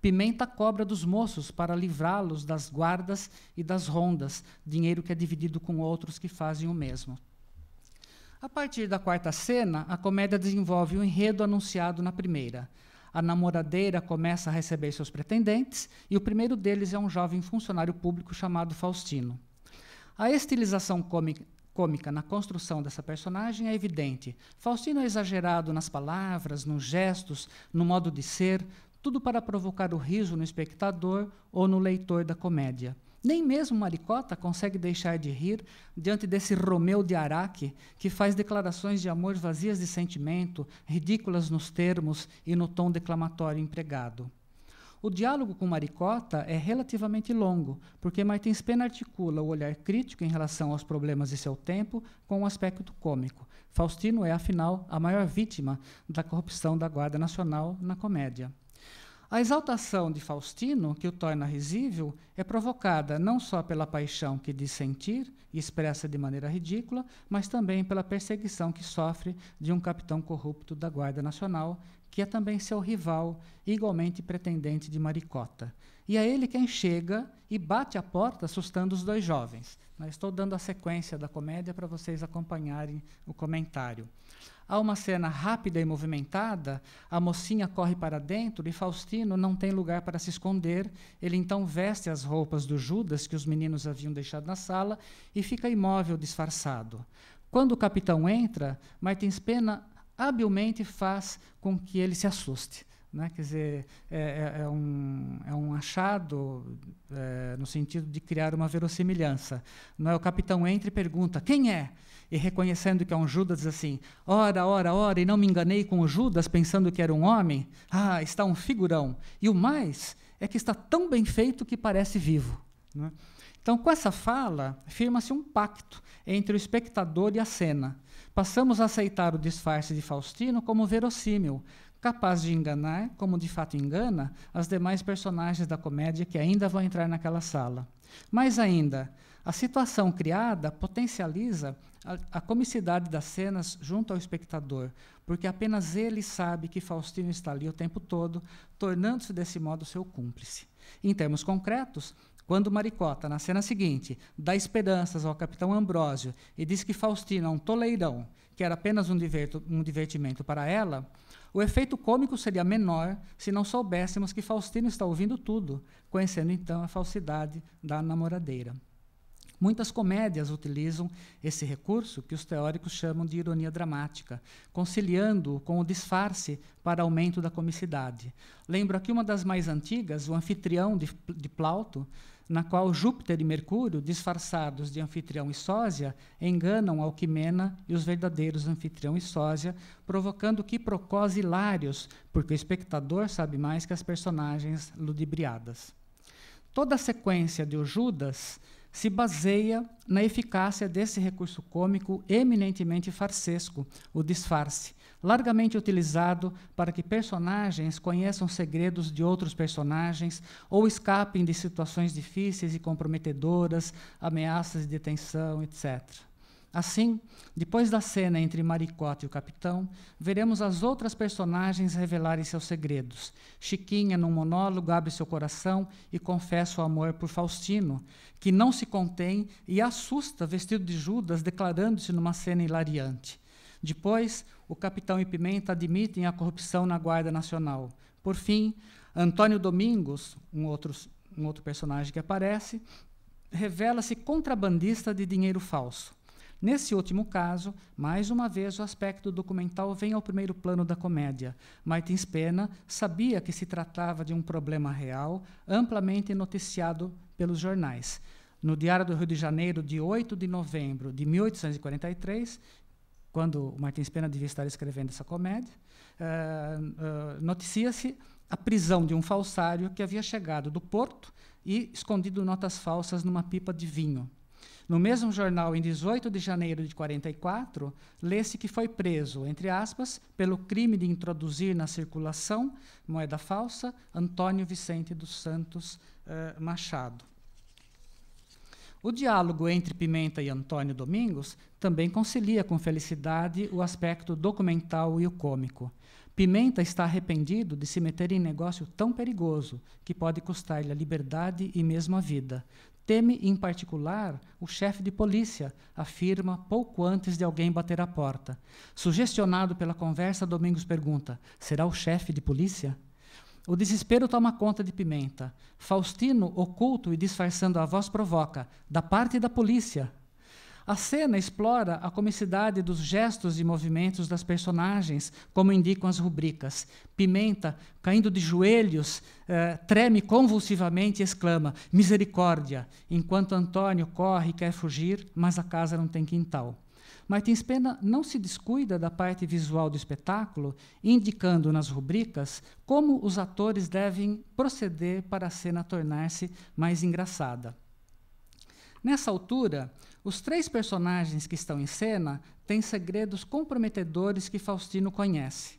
Pimenta cobra dos moços para livrá-los das guardas e das rondas, dinheiro que é dividido com outros que fazem o mesmo. A partir da quarta cena, a comédia desenvolve o um enredo anunciado na primeira. A namoradeira começa a receber seus pretendentes e o primeiro deles é um jovem funcionário público chamado Faustino. A estilização cômica cômica na construção dessa personagem é evidente. Faustino é exagerado nas palavras, nos gestos, no modo de ser, tudo para provocar o riso no espectador ou no leitor da comédia. Nem mesmo Maricota consegue deixar de rir diante desse Romeu de Araque que faz declarações de amor vazias de sentimento, ridículas nos termos e no tom declamatório empregado. O diálogo com Maricota é relativamente longo, porque Martins Pena articula o olhar crítico em relação aos problemas de seu tempo com um aspecto cômico. Faustino é, afinal, a maior vítima da corrupção da Guarda Nacional na comédia. A exaltação de Faustino, que o torna risível, é provocada não só pela paixão que diz sentir e expressa de maneira ridícula, mas também pela perseguição que sofre de um capitão corrupto da Guarda Nacional que é também seu rival, igualmente pretendente de Maricota. E é ele quem chega e bate a porta assustando os dois jovens. Mas estou dando a sequência da comédia para vocês acompanharem o comentário. Há uma cena rápida e movimentada, a mocinha corre para dentro e Faustino não tem lugar para se esconder. Ele então veste as roupas do Judas que os meninos haviam deixado na sala e fica imóvel disfarçado. Quando o capitão entra, Martins Pena habilmente faz com que ele se assuste. Né? Quer dizer, é, é, é, um, é um achado é, no sentido de criar uma verossimilhança. Não é o capitão entra e pergunta quem é? E reconhecendo que é um Judas, diz assim: ora, ora, ora, e não me enganei com o Judas pensando que era um homem? Ah, está um figurão. E o mais é que está tão bem feito que parece vivo. Né? Então, com essa fala, firma-se um pacto entre o espectador e a cena. Passamos a aceitar o disfarce de Faustino como verossímil, capaz de enganar, como de fato engana, as demais personagens da comédia que ainda vão entrar naquela sala. Mais ainda, a situação criada potencializa a, a, comicidade das cenas junto ao espectador, porque apenas ele sabe que Faustino está ali o tempo todo, tornando-se desse modo seu cúmplice. Em termos concretos, quando Maricota, na cena seguinte, dá esperanças ao capitão Ambrósio e diz que Faustino é um toleirão, que era apenas um, diverto, um divertimento para ela, o efeito cômico seria menor se não soubéssemos que Faustino está ouvindo tudo, conhecendo então a falsidade da namoradeira. Muitas comédias utilizam esse recurso que os teóricos chamam de ironia dramática, conciliando-o com o disfarce para aumento da comicidade. Lembro aqui uma das mais antigas, o Anfitrião de, de Plauto, na qual Júpiter e Mercúrio, disfarçados de anfitrião e sósia, enganam Alquimena e os verdadeiros anfitrião e sósia, provocando quiprocós hilários, porque o espectador sabe mais que as personagens ludibriadas. Toda a sequência de O Judas se baseia na eficácia desse recurso cômico eminentemente farsesco, o disfarce, largamente utilizado para que personagens conheçam segredos de outros personagens ou escapem de situações difíceis e comprometedoras, ameaças de detenção, etc. Assim, depois da cena entre Maricota e o capitão, veremos as outras personagens revelarem seus segredos. Chiquinha, num monólogo, abre seu coração e confessa o amor por Faustino, que não se contém e assusta, vestido de Judas, declarando-se numa cena hilariante. Depois, o capitão e Pimenta admitem a corrupção na Guarda Nacional. Por fim, Antônio Domingos, um outro, um outro personagem que aparece, revela-se contrabandista de dinheiro falso. Nesse último caso, mais uma vez o aspecto documental vem ao primeiro plano da comédia. Martins Pena sabia que se tratava de um problema real, amplamente noticiado pelos jornais. No Diário do Rio de Janeiro, de 8 de novembro de 1843, quando Martins Pena devia estar escrevendo essa comédia, uh, uh, noticia-se a prisão de um falsário que havia chegado do Porto e escondido notas falsas numa pipa de vinho. No mesmo jornal, em 18 de janeiro de 44, lê-se que foi preso, entre aspas, pelo crime de introduzir na circulação moeda falsa Antônio Vicente dos Santos eh, Machado. O diálogo entre Pimenta e Antônio Domingos também concilia com felicidade o aspecto documental e o cômico. Pimenta está arrependido de se meter em negócio tão perigoso que pode custar-lhe a liberdade e mesmo a vida, Teme, em particular, o chefe de polícia, afirma pouco antes de alguém bater à porta. Sugestionado pela conversa, Domingos pergunta: será o chefe de polícia? O desespero toma conta de Pimenta. Faustino, oculto e disfarçando a voz, provoca: da parte da polícia, a cena explora a comicidade dos gestos e movimentos das personagens, como indicam as rubricas. Pimenta, caindo de joelhos, eh, treme convulsivamente e exclama: Misericórdia! Enquanto Antônio corre e quer fugir, mas a casa não tem quintal. Martins Pena não se descuida da parte visual do espetáculo, indicando nas rubricas como os atores devem proceder para a cena tornar-se mais engraçada. Nessa altura, os três personagens que estão em cena têm segredos comprometedores que Faustino conhece.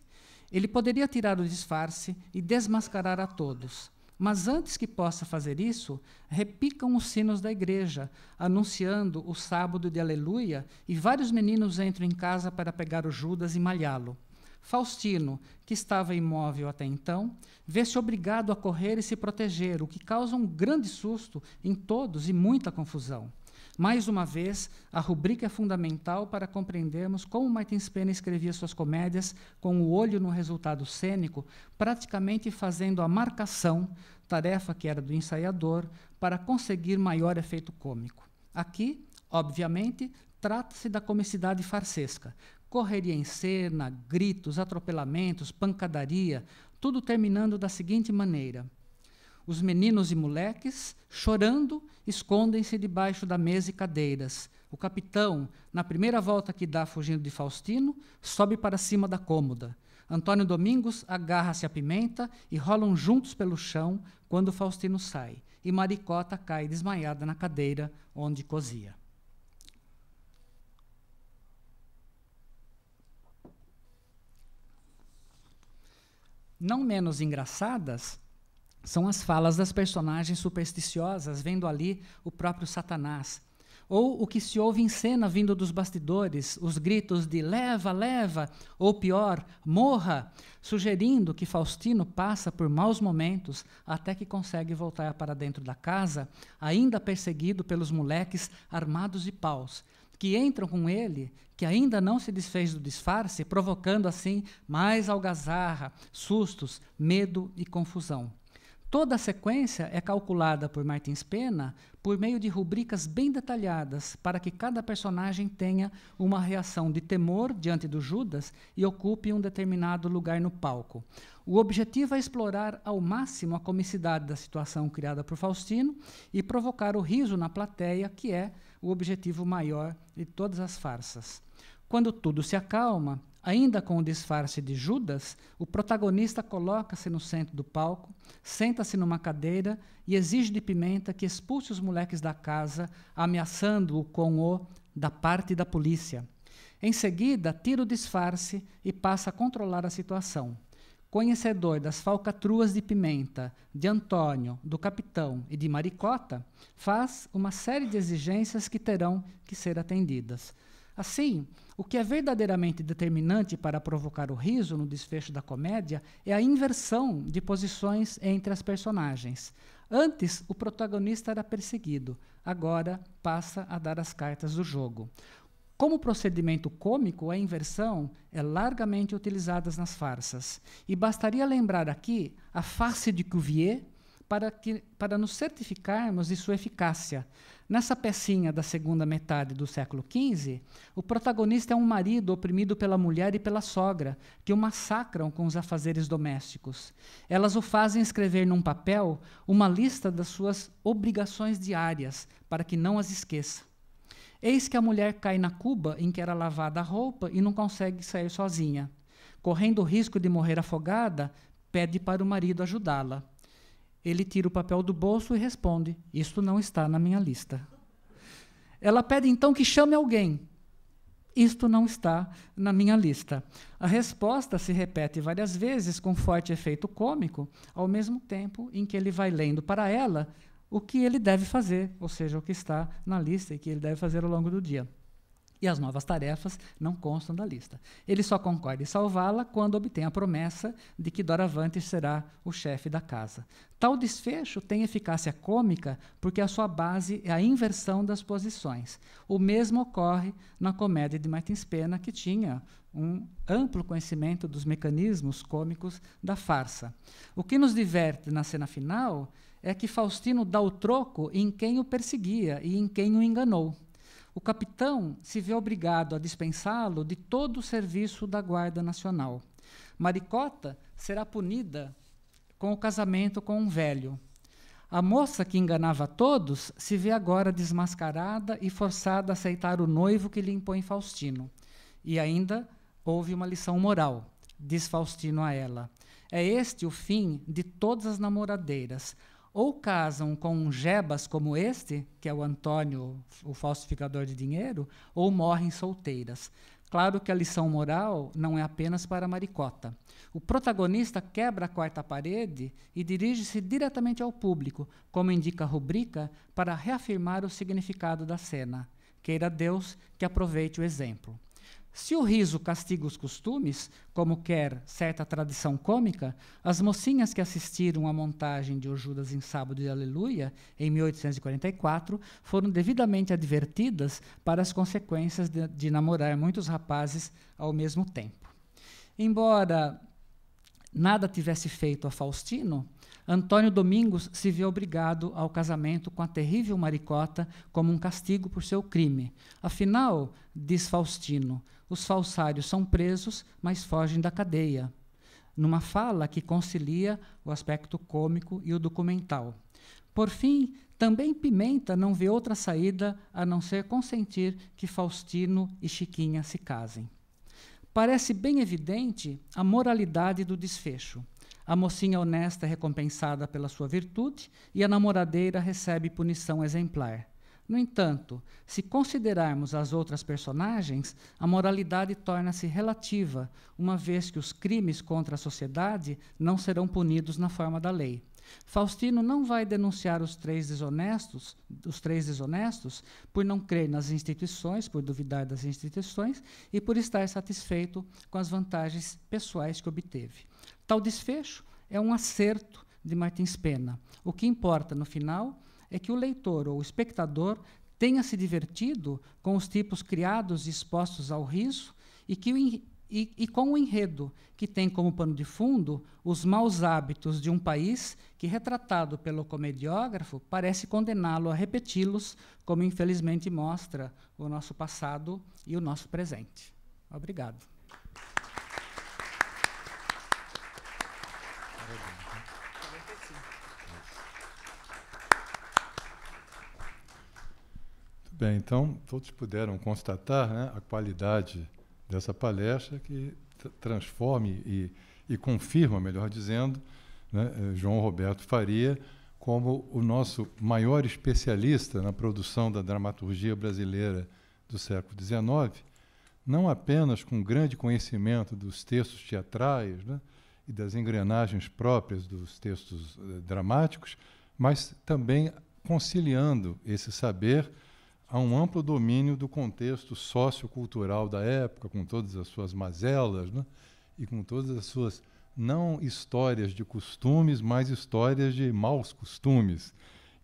Ele poderia tirar o disfarce e desmascarar a todos. Mas antes que possa fazer isso, repicam os sinos da igreja, anunciando o sábado de aleluia, e vários meninos entram em casa para pegar o Judas e malhá-lo. Faustino, que estava imóvel até então, vê-se obrigado a correr e se proteger, o que causa um grande susto em todos e muita confusão. Mais uma vez, a rubrica é fundamental para compreendermos como Martin Pena escrevia suas comédias com o olho no resultado cênico, praticamente fazendo a marcação, tarefa que era do ensaiador, para conseguir maior efeito cômico. Aqui, obviamente, trata-se da comicidade farsesca. Correria em cena, gritos, atropelamentos, pancadaria, tudo terminando da seguinte maneira: os meninos e moleques, chorando, escondem-se debaixo da mesa e cadeiras. O capitão, na primeira volta que dá fugindo de Faustino, sobe para cima da cômoda. Antônio Domingos agarra-se à pimenta e rolam juntos pelo chão quando Faustino sai, e Maricota cai desmaiada na cadeira onde cozia. Não menos engraçadas são as falas das personagens supersticiosas vendo ali o próprio Satanás. Ou o que se ouve em cena vindo dos bastidores, os gritos de leva, leva, ou pior, morra, sugerindo que Faustino passa por maus momentos até que consegue voltar para dentro da casa, ainda perseguido pelos moleques armados de paus, que entram com ele, que ainda não se desfez do disfarce, provocando assim mais algazarra, sustos, medo e confusão. Toda a sequência é calculada por Martins Pena por meio de rubricas bem detalhadas para que cada personagem tenha uma reação de temor diante do Judas e ocupe um determinado lugar no palco. O objetivo é explorar ao máximo a comicidade da situação criada por Faustino e provocar o riso na plateia, que é o objetivo maior de todas as farsas. Quando tudo se acalma, Ainda com o disfarce de Judas, o protagonista coloca-se no centro do palco, senta-se numa cadeira e exige de Pimenta que expulse os moleques da casa, ameaçando-o com o da parte da polícia. Em seguida, tira o disfarce e passa a controlar a situação. Conhecedor das falcatruas de Pimenta, de Antônio, do Capitão e de Maricota, faz uma série de exigências que terão que ser atendidas. Assim, o que é verdadeiramente determinante para provocar o riso no desfecho da comédia é a inversão de posições entre as personagens. Antes, o protagonista era perseguido, agora passa a dar as cartas do jogo. Como procedimento cômico, a inversão é largamente utilizada nas farsas. E bastaria lembrar aqui a face de Cuvier, para, que, para nos certificarmos de sua eficácia. Nessa pecinha da segunda metade do século XV, o protagonista é um marido oprimido pela mulher e pela sogra, que o massacram com os afazeres domésticos. Elas o fazem escrever num papel uma lista das suas obrigações diárias, para que não as esqueça. Eis que a mulher cai na cuba em que era lavada a roupa e não consegue sair sozinha. Correndo o risco de morrer afogada, pede para o marido ajudá-la. Ele tira o papel do bolso e responde: Isto não está na minha lista. Ela pede então que chame alguém. Isto não está na minha lista. A resposta se repete várias vezes, com forte efeito cômico, ao mesmo tempo em que ele vai lendo para ela o que ele deve fazer, ou seja, o que está na lista e que ele deve fazer ao longo do dia e as novas tarefas não constam da lista. Ele só concorda em salvá-la quando obtém a promessa de que Doravante será o chefe da casa. Tal desfecho tem eficácia cômica porque a sua base é a inversão das posições. O mesmo ocorre na comédia de Martins Pena, que tinha um amplo conhecimento dos mecanismos cômicos da farsa. O que nos diverte na cena final é que Faustino dá o troco em quem o perseguia e em quem o enganou o capitão se vê obrigado a dispensá-lo de todo o serviço da Guarda Nacional. Maricota será punida com o casamento com um velho. A moça que enganava todos se vê agora desmascarada e forçada a aceitar o noivo que lhe impõe Faustino. E ainda houve uma lição moral, diz Faustino a ela. É este o fim de todas as namoradeiras ou casam com um Jebas como este, que é o Antônio, o falsificador de dinheiro, ou morrem solteiras. Claro que a lição moral não é apenas para Maricota. O protagonista quebra a quarta parede e dirige-se diretamente ao público, como indica a rubrica, para reafirmar o significado da cena. Queira Deus que aproveite o exemplo. Se o riso castiga os costumes, como quer certa tradição cômica, as mocinhas que assistiram à montagem de O Judas em Sábado e Aleluia, em 1844, foram devidamente advertidas para as consequências de, de namorar muitos rapazes ao mesmo tempo. Embora nada tivesse feito a Faustino, Antônio Domingos se vê obrigado ao casamento com a terrível Maricota como um castigo por seu crime. Afinal, diz Faustino, os falsários são presos, mas fogem da cadeia. Numa fala que concilia o aspecto cômico e o documental. Por fim, também Pimenta não vê outra saída a não ser consentir que Faustino e Chiquinha se casem. Parece bem evidente a moralidade do desfecho. A mocinha honesta é recompensada pela sua virtude e a namoradeira recebe punição exemplar. No entanto, se considerarmos as outras personagens, a moralidade torna-se relativa, uma vez que os crimes contra a sociedade não serão punidos na forma da lei. Faustino não vai denunciar os três desonestos, os três desonestos, por não crer nas instituições, por duvidar das instituições e por estar satisfeito com as vantagens pessoais que obteve. Tal desfecho é um acerto de Martins Pena. O que importa no final é que o leitor ou o espectador tenha se divertido com os tipos criados e expostos ao riso e, que e, e, com o enredo, que tem como pano de fundo os maus hábitos de um país que, retratado pelo comediógrafo, parece condená-lo a repeti-los, como infelizmente mostra o nosso passado e o nosso presente. Obrigado. Bem, então, todos puderam constatar né, a qualidade dessa palestra que transforme e, e, confirma, melhor dizendo, né, eh, João Roberto Faria como o nosso maior especialista na produção da dramaturgia brasileira do século XIX, não apenas com grande conhecimento dos textos teatrais né, e das engrenagens próprias dos textos eh, dramáticos, mas também conciliando esse saber a um amplo domínio do contexto sociocultural da época, com todas as suas mazelas né? e com todas as suas, não histórias de costumes, mas histórias de maus costumes,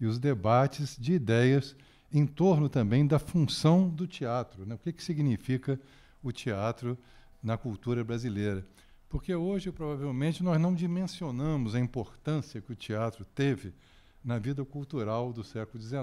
e os debates de ideias em torno também da função do teatro. Né? O que, que significa o teatro na cultura brasileira? Porque hoje, provavelmente, nós não dimensionamos a importância que o teatro teve na vida cultural do século XIX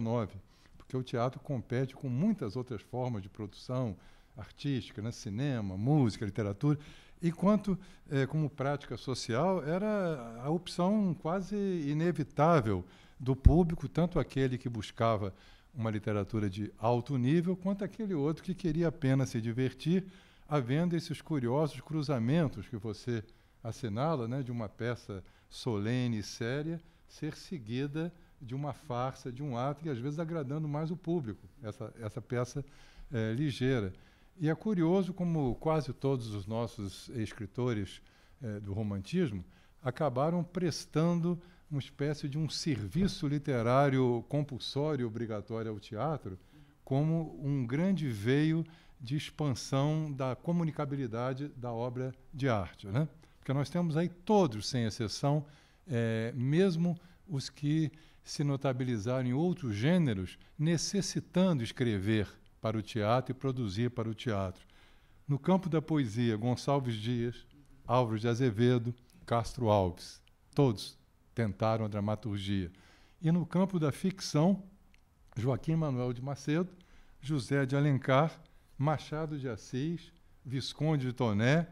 porque é o teatro compete com muitas outras formas de produção artística, né? cinema, música, literatura, e quanto é, como prática social, era a opção quase inevitável do público, tanto aquele que buscava uma literatura de alto nível, quanto aquele outro que queria apenas se divertir, havendo esses curiosos cruzamentos que você assinala, né, de uma peça solene e séria ser seguida de uma farsa, de um ato, e às vezes agradando mais o público, essa, essa peça é, ligeira. E é curioso como quase todos os nossos escritores é, do romantismo acabaram prestando uma espécie de um serviço literário compulsório, obrigatório ao teatro, como um grande veio de expansão da comunicabilidade da obra de arte. Né? Porque nós temos aí todos, sem exceção, é, mesmo os que se notabilizaram em outros gêneros, necessitando escrever para o teatro e produzir para o teatro. No campo da poesia, Gonçalves Dias, Álvares de Azevedo, Castro Alves, todos tentaram a dramaturgia. E no campo da ficção, Joaquim Manuel de Macedo, José de Alencar, Machado de Assis, Visconde de Toné,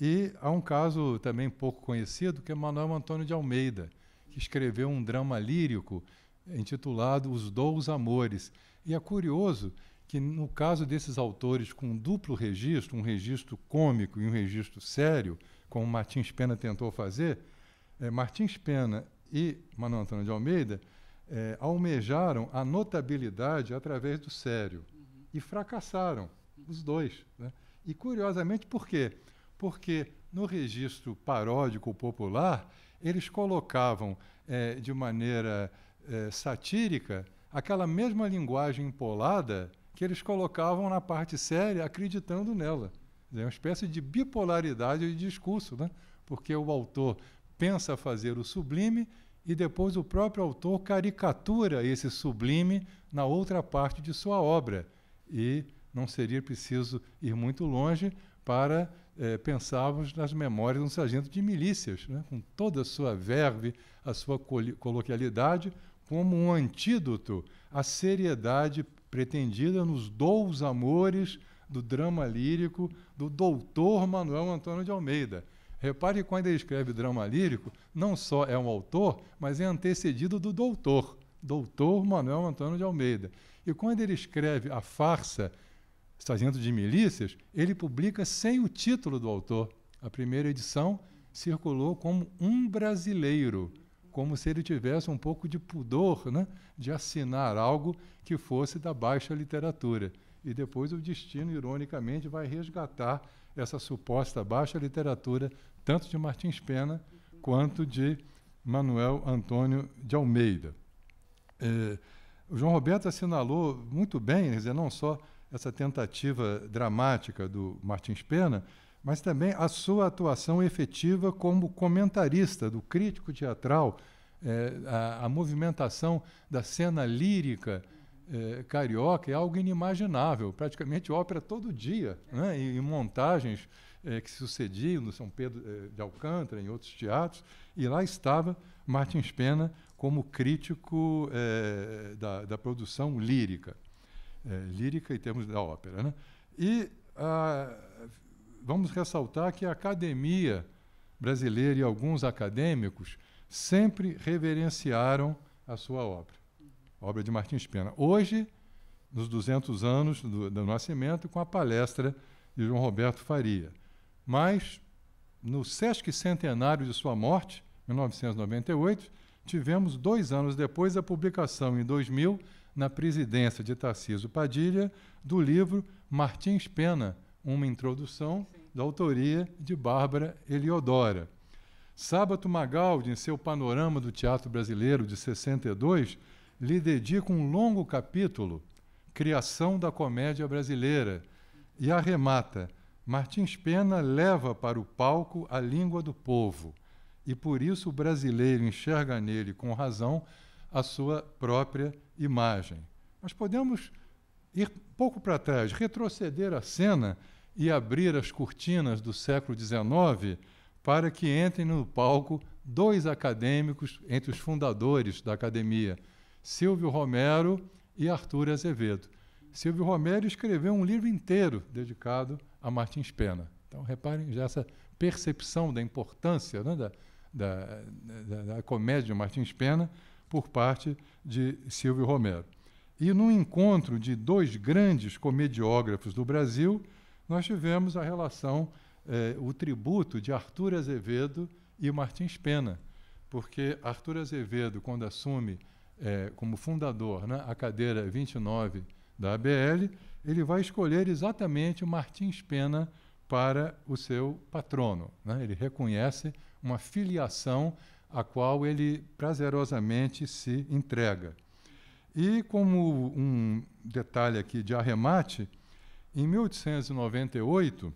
e há um caso também pouco conhecido, que é Manuel Antônio de Almeida, que escreveu um drama lírico intitulado Os Dous Amores. E é curioso que, no caso desses autores com duplo registro, um registro cômico e um registro sério, como Martins Pena tentou fazer, é, Martins Pena e Manuel Antônio de Almeida é, almejaram a notabilidade através do sério uhum. e fracassaram, os dois. Né? E, curiosamente, por quê? Porque no registro paródico popular, eles colocavam é, de maneira é, satírica aquela mesma linguagem empolada que eles colocavam na parte séria, acreditando nela. É uma espécie de bipolaridade de discurso, né? porque o autor pensa fazer o sublime e depois o próprio autor caricatura esse sublime na outra parte de sua obra. E não seria preciso ir muito longe para eh, pensávamos nas memórias de um sargento de milícias, né, com toda a sua verve, a sua coloquialidade, como um antídoto à seriedade pretendida nos dous amores do drama lírico do doutor Manuel Antônio de Almeida. Repare que quando ele escreve drama lírico, não só é um autor, mas é antecedido do doutor, doutor Manuel Antônio de Almeida. E quando ele escreve a farsa Sargento de Milícias, ele publica sem o título do autor. A primeira edição circulou como um brasileiro, como se ele tivesse um pouco de pudor né, de assinar algo que fosse da baixa literatura. E depois o destino, ironicamente, vai resgatar essa suposta baixa literatura, tanto de Martins Pena quanto de Manuel Antônio de Almeida. É, o João Roberto assinalou muito bem, quer dizer, não só essa tentativa dramática do Martins Pena, mas também a sua atuação efetiva como comentarista do crítico teatral, é, a, a, movimentação da cena lírica é, carioca é algo inimaginável, praticamente ópera todo dia, né? e, e montagens é, que sucediam no São Pedro é, de Alcântara, em outros teatros, e lá estava Martins Pena como crítico é, da, da produção lírica é, lírica e termos da ópera. Né? E ah, vamos ressaltar que a academia brasileira e alguns acadêmicos sempre reverenciaram a sua obra, a obra de Martins Pena. Hoje, nos 200 anos do, do nascimento, com a palestra de João Roberto Faria. Mas, no sesque centenário de sua morte, 1998, tivemos dois anos depois a publicação, em 2000, na presidência de Tarciso Padilha, do livro Martins Pena, uma introdução Sim. da autoria de Bárbara Eliodora. Sábato Magaldi, em seu Panorama do Teatro Brasileiro de 62, lhe dedica um longo capítulo, Criação da Comédia Brasileira, e arremata: Martins Pena leva para o palco a língua do povo, e por isso o brasileiro enxerga nele, com razão, a sua própria imagem. Mas podemos ir pouco para trás, retroceder a cena e abrir as cortinas do século XIX para que entrem no palco dois acadêmicos entre os fundadores da academia, Silvio Romero e Arthur Azevedo. Silvio Romero escreveu um livro inteiro dedicado a Martins Pena. Então, reparem já essa percepção da importância né, da, da, da comédia de Martins Pena por parte de Silvio Romero. E num encontro de dois grandes comediógrafos do Brasil, nós tivemos a relação, eh, o tributo de Arthur Azevedo e Martins Pena, porque Arthur Azevedo, quando assume eh, como fundador né, a cadeira 29 da ABL, ele vai escolher exatamente o Martins Pena para o seu patrono. Né? Ele reconhece uma filiação a qual ele prazerosamente se entrega. E como um detalhe aqui de arremate, em 1898,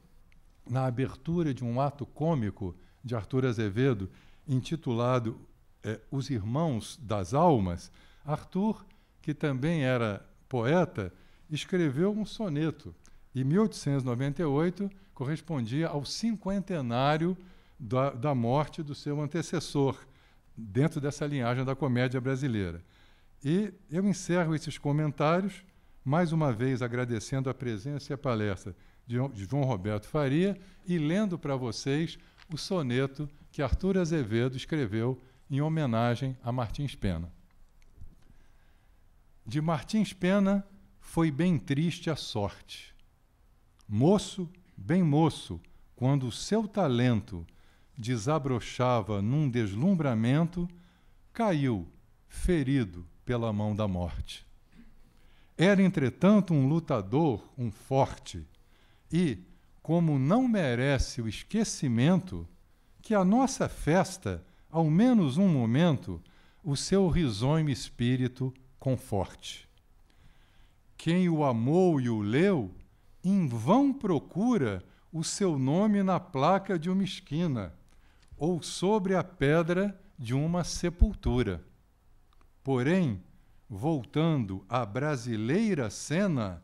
na abertura de um ato cômico de Arthur Azevedo, intitulado é, Os Irmãos das Almas, Arthur, que também era poeta, escreveu um soneto. E 1898 correspondia ao cinquentenário da, da morte do seu antecessor dentro dessa linhagem da comédia brasileira. E eu encerro esses comentários, mais uma vez agradecendo a presença e a palestra de João Roberto Faria e lendo para vocês o soneto que Arthur Azevedo escreveu em homenagem a Martins Pena. De Martins Pena foi bem triste a sorte. Moço, bem moço, quando o seu talento desabrochava num deslumbramento, caiu, ferido pela mão da morte. Era, entretanto, um lutador, um forte, e, como não merece o esquecimento, que a nossa festa, ao menos um momento, o seu risonho espírito conforte. Quem o amou e o leu, em vão procura o seu nome na placa de uma esquina ou sobre a pedra de uma sepultura. Porém, voltando à brasileira cena,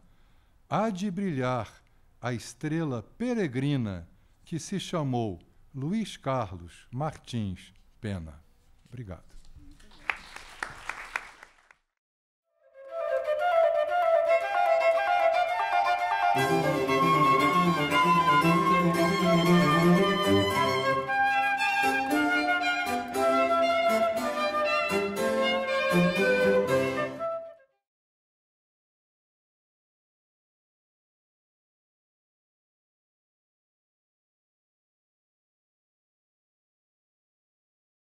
há de brilhar a estrela peregrina que se chamou Luiz Carlos Martins Pena. Obrigado.